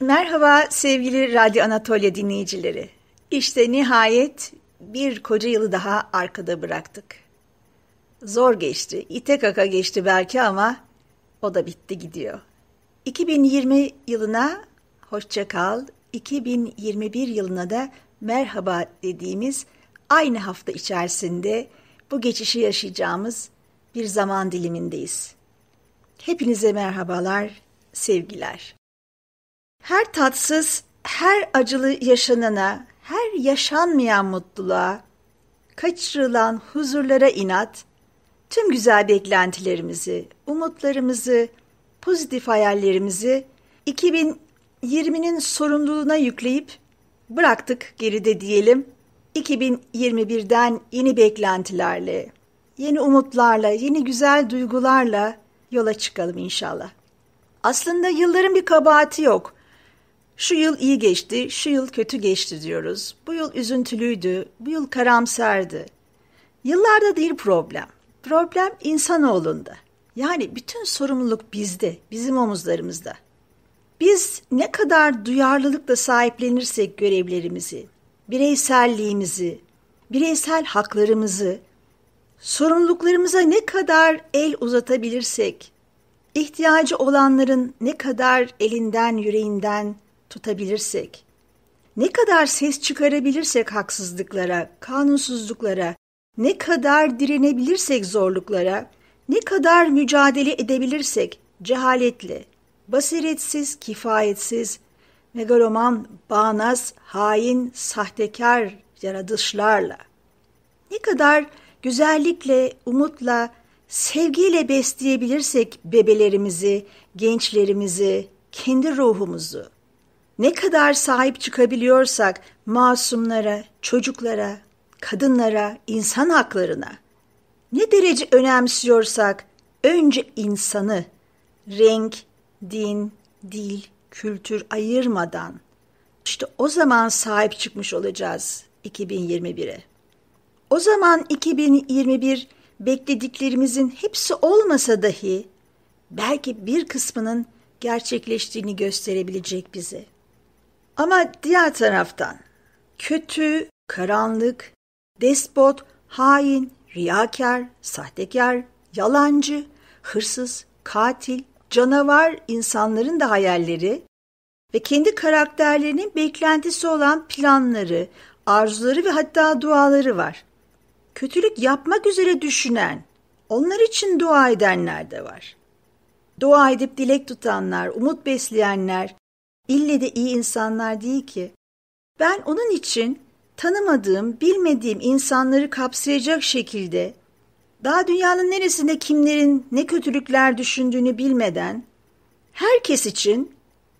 Merhaba sevgili Radyo Anatolia dinleyicileri. İşte nihayet bir koca yılı daha arkada bıraktık. Zor geçti, ite kaka geçti belki ama o da bitti gidiyor. 2020 yılına hoşça kal, 2021 yılına da merhaba dediğimiz aynı hafta içerisinde bu geçişi yaşayacağımız bir zaman dilimindeyiz. Hepinize merhabalar, sevgiler. Her tatsız, her acılı yaşanana, her yaşanmayan mutluluğa, kaçırılan huzurlara inat, tüm güzel beklentilerimizi, umutlarımızı, pozitif hayallerimizi 2020'nin sorumluluğuna yükleyip bıraktık geride diyelim. 2021'den yeni beklentilerle, yeni umutlarla, yeni güzel duygularla yola çıkalım inşallah. Aslında yılların bir kabahati yok. Şu yıl iyi geçti, şu yıl kötü geçti diyoruz. Bu yıl üzüntülüydü, bu yıl karamsardı. Yıllarda değil problem. Problem insanoğlunda. Yani bütün sorumluluk bizde, bizim omuzlarımızda. Biz ne kadar duyarlılıkla sahiplenirsek görevlerimizi, bireyselliğimizi, bireysel haklarımızı, sorumluluklarımıza ne kadar el uzatabilirsek, ihtiyacı olanların ne kadar elinden, yüreğinden, tutabilirsek, ne kadar ses çıkarabilirsek haksızlıklara, kanunsuzluklara, ne kadar direnebilirsek zorluklara, ne kadar mücadele edebilirsek cehaletle, basiretsiz, kifayetsiz, megaloman, bağnaz, hain, sahtekar yaratışlarla, ne kadar güzellikle, umutla, sevgiyle besleyebilirsek bebelerimizi, gençlerimizi, kendi ruhumuzu, ne kadar sahip çıkabiliyorsak masumlara, çocuklara, kadınlara, insan haklarına ne derece önemsiyorsak önce insanı renk, din, dil, kültür ayırmadan işte o zaman sahip çıkmış olacağız 2021'e. O zaman 2021 beklediklerimizin hepsi olmasa dahi belki bir kısmının gerçekleştiğini gösterebilecek bize. Ama diğer taraftan kötü, karanlık, despot, hain, riyakar, sahtekar, yalancı, hırsız, katil, canavar insanların da hayalleri ve kendi karakterlerinin beklentisi olan planları, arzuları ve hatta duaları var. Kötülük yapmak üzere düşünen, onlar için dua edenler de var. Dua edip dilek tutanlar, umut besleyenler, İlle de iyi insanlar değil ki. Ben onun için tanımadığım, bilmediğim insanları kapsayacak şekilde daha dünyanın neresinde kimlerin ne kötülükler düşündüğünü bilmeden herkes için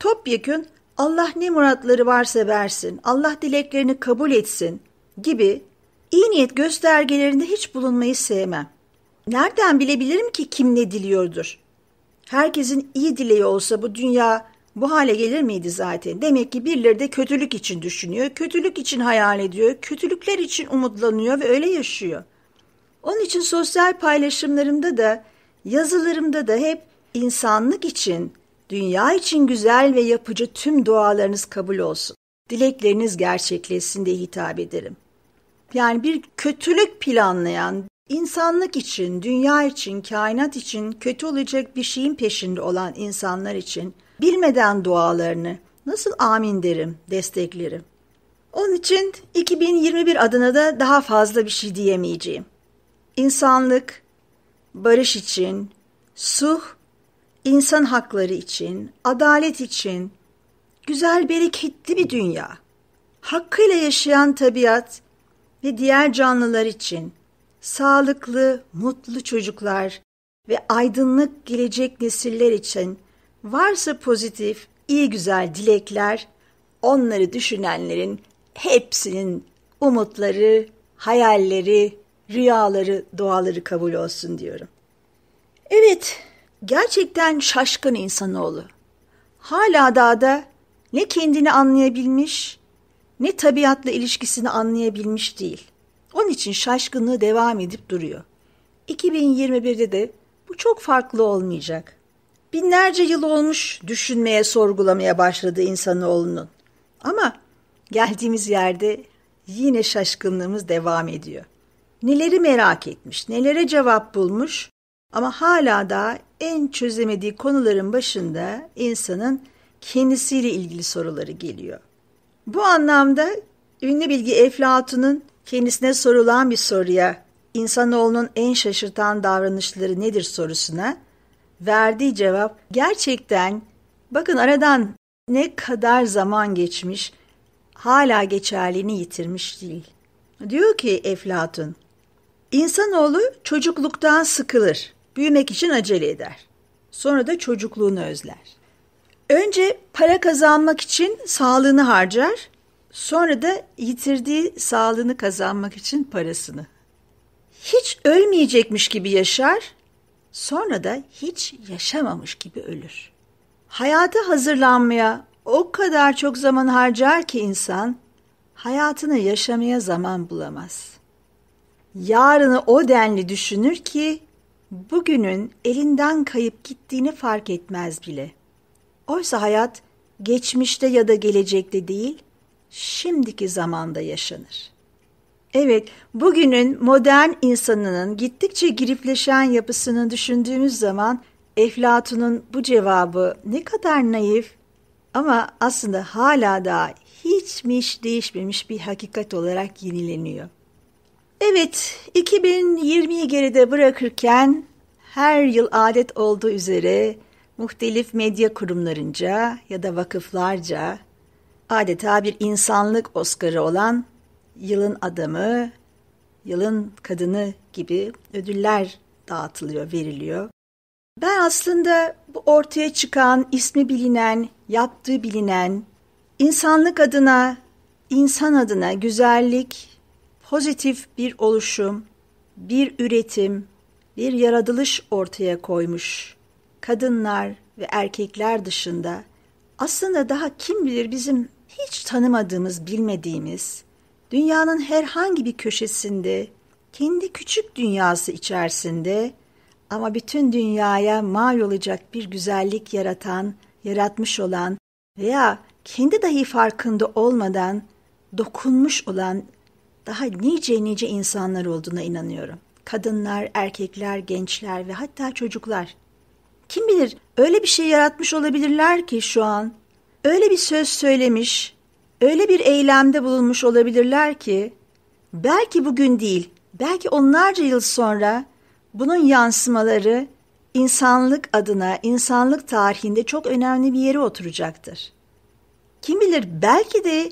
topyekün Allah ne muratları varsa versin, Allah dileklerini kabul etsin gibi iyi niyet göstergelerinde hiç bulunmayı sevmem. Nereden bilebilirim ki kim ne diliyordur? Herkesin iyi dileği olsa bu dünya bu hale gelir miydi zaten? Demek ki birileri de kötülük için düşünüyor, kötülük için hayal ediyor, kötülükler için umutlanıyor ve öyle yaşıyor. Onun için sosyal paylaşımlarımda da, yazılarımda da hep insanlık için, dünya için güzel ve yapıcı tüm dualarınız kabul olsun. Dilekleriniz gerçekleşsin diye hitap ederim. Yani bir kötülük planlayan, insanlık için, dünya için, kainat için kötü olacak bir şeyin peşinde olan insanlar için Bilmeden dualarını nasıl amin derim, desteklerim. Onun için 2021 adına da daha fazla bir şey diyemeyeceğim. İnsanlık, barış için, suh, insan hakları için, adalet için, güzel bereketli bir dünya. Hakkıyla yaşayan tabiat ve diğer canlılar için sağlıklı, mutlu çocuklar ve aydınlık gelecek nesiller için Varsa pozitif, iyi güzel dilekler, onları düşünenlerin hepsinin umutları, hayalleri, rüyaları, duaları kabul olsun diyorum. Evet, gerçekten şaşkın insanoğlu. Hala dağda ne kendini anlayabilmiş ne tabiatla ilişkisini anlayabilmiş değil. Onun için şaşkınlığı devam edip duruyor. 2021'de de bu çok farklı olmayacak. Binlerce yıl olmuş düşünmeye, sorgulamaya başladı insanoğlunun. Ama geldiğimiz yerde yine şaşkınlığımız devam ediyor. Neleri merak etmiş, nelere cevap bulmuş ama hala da en çözemediği konuların başında insanın kendisiyle ilgili soruları geliyor. Bu anlamda ünlü bilgi Eflatun'un kendisine sorulan bir soruya insanoğlunun en şaşırtan davranışları nedir sorusuna verdiği cevap gerçekten bakın aradan ne kadar zaman geçmiş hala geçerliğini yitirmiş değil. Diyor ki Eflatun, insanoğlu çocukluktan sıkılır, büyümek için acele eder. Sonra da çocukluğunu özler. Önce para kazanmak için sağlığını harcar, sonra da yitirdiği sağlığını kazanmak için parasını. Hiç ölmeyecekmiş gibi yaşar, Sonra da hiç yaşamamış gibi ölür. Hayata hazırlanmaya o kadar çok zaman harcar ki insan hayatını yaşamaya zaman bulamaz. Yarını o denli düşünür ki bugünün elinden kayıp gittiğini fark etmez bile. Oysa hayat geçmişte ya da gelecekte değil, şimdiki zamanda yaşanır.'' Evet, bugünün modern insanının gittikçe girifleşen yapısını düşündüğümüz zaman Eflatun'un bu cevabı ne kadar naif ama aslında hala daha hiçmiş değişmemiş bir hakikat olarak yenileniyor. Evet, 2020'yi geride bırakırken her yıl adet olduğu üzere muhtelif medya kurumlarınca ya da vakıflarca adeta bir insanlık Oscar'ı olan yılın adamı, yılın kadını gibi ödüller dağıtılıyor, veriliyor. Ben aslında bu ortaya çıkan, ismi bilinen, yaptığı bilinen, insanlık adına, insan adına güzellik, pozitif bir oluşum, bir üretim, bir yaratılış ortaya koymuş. Kadınlar ve erkekler dışında aslında daha kim bilir bizim hiç tanımadığımız, bilmediğimiz dünyanın herhangi bir köşesinde, kendi küçük dünyası içerisinde ama bütün dünyaya mal olacak bir güzellik yaratan, yaratmış olan veya kendi dahi farkında olmadan dokunmuş olan daha nice nice insanlar olduğuna inanıyorum. Kadınlar, erkekler, gençler ve hatta çocuklar. Kim bilir öyle bir şey yaratmış olabilirler ki şu an. Öyle bir söz söylemiş, Öyle bir eylemde bulunmuş olabilirler ki belki bugün değil, belki onlarca yıl sonra bunun yansımaları insanlık adına, insanlık tarihinde çok önemli bir yere oturacaktır. Kim bilir belki de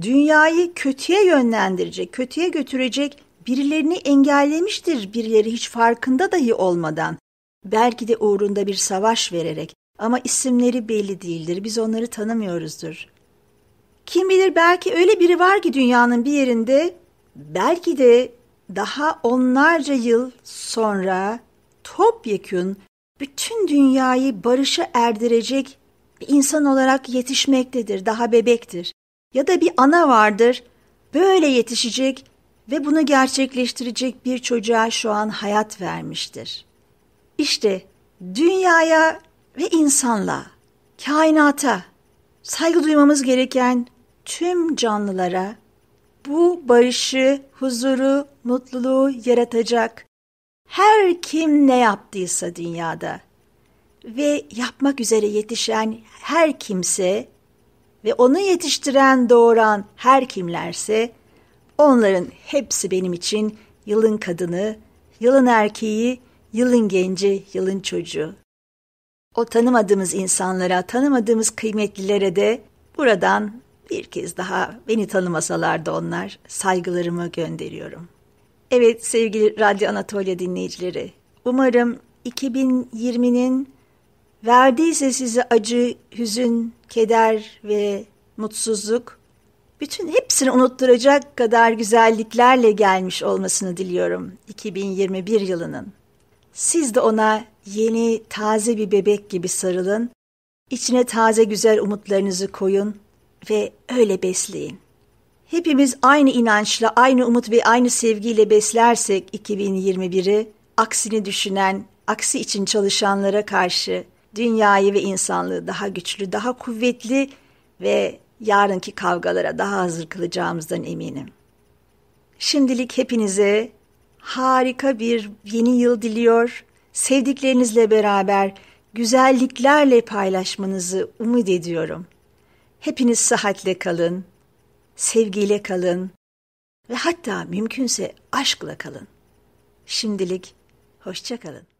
dünyayı kötüye yönlendirecek, kötüye götürecek birilerini engellemiştir birileri hiç farkında dahi olmadan. Belki de uğrunda bir savaş vererek ama isimleri belli değildir, biz onları tanımıyoruzdur. Kim bilir belki öyle biri var ki dünyanın bir yerinde belki de daha onlarca yıl sonra topyekün bütün dünyayı barışa erdirecek bir insan olarak yetişmektedir, daha bebektir. Ya da bir ana vardır, böyle yetişecek ve bunu gerçekleştirecek bir çocuğa şu an hayat vermiştir. İşte dünyaya ve insanla, kainata saygı duymamız gereken tüm canlılara bu barışı, huzuru, mutluluğu yaratacak her kim ne yaptıysa dünyada ve yapmak üzere yetişen her kimse ve onu yetiştiren, doğuran her kimlerse onların hepsi benim için yılın kadını, yılın erkeği, yılın genci, yılın çocuğu. O tanımadığımız insanlara, tanımadığımız kıymetlilere de buradan bir kez daha beni tanımasalar da onlar saygılarımı gönderiyorum. Evet sevgili Radyo Anatolia dinleyicileri, umarım 2020'nin verdiyse size acı, hüzün, keder ve mutsuzluk bütün hepsini unutturacak kadar güzelliklerle gelmiş olmasını diliyorum 2021 yılının. Siz de ona yeni, taze bir bebek gibi sarılın. İçine taze güzel umutlarınızı koyun ve öyle besleyin. Hepimiz aynı inançla, aynı umut ve aynı sevgiyle beslersek 2021'i, aksini düşünen, aksi için çalışanlara karşı dünyayı ve insanlığı daha güçlü, daha kuvvetli ve yarınki kavgalara daha hazır kılacağımızdan eminim. Şimdilik hepinize harika bir yeni yıl diliyor. Sevdiklerinizle beraber güzelliklerle paylaşmanızı umut ediyorum. Hepiniz sıhhatle kalın, sevgiyle kalın ve hatta mümkünse aşkla kalın. Şimdilik hoşça kalın.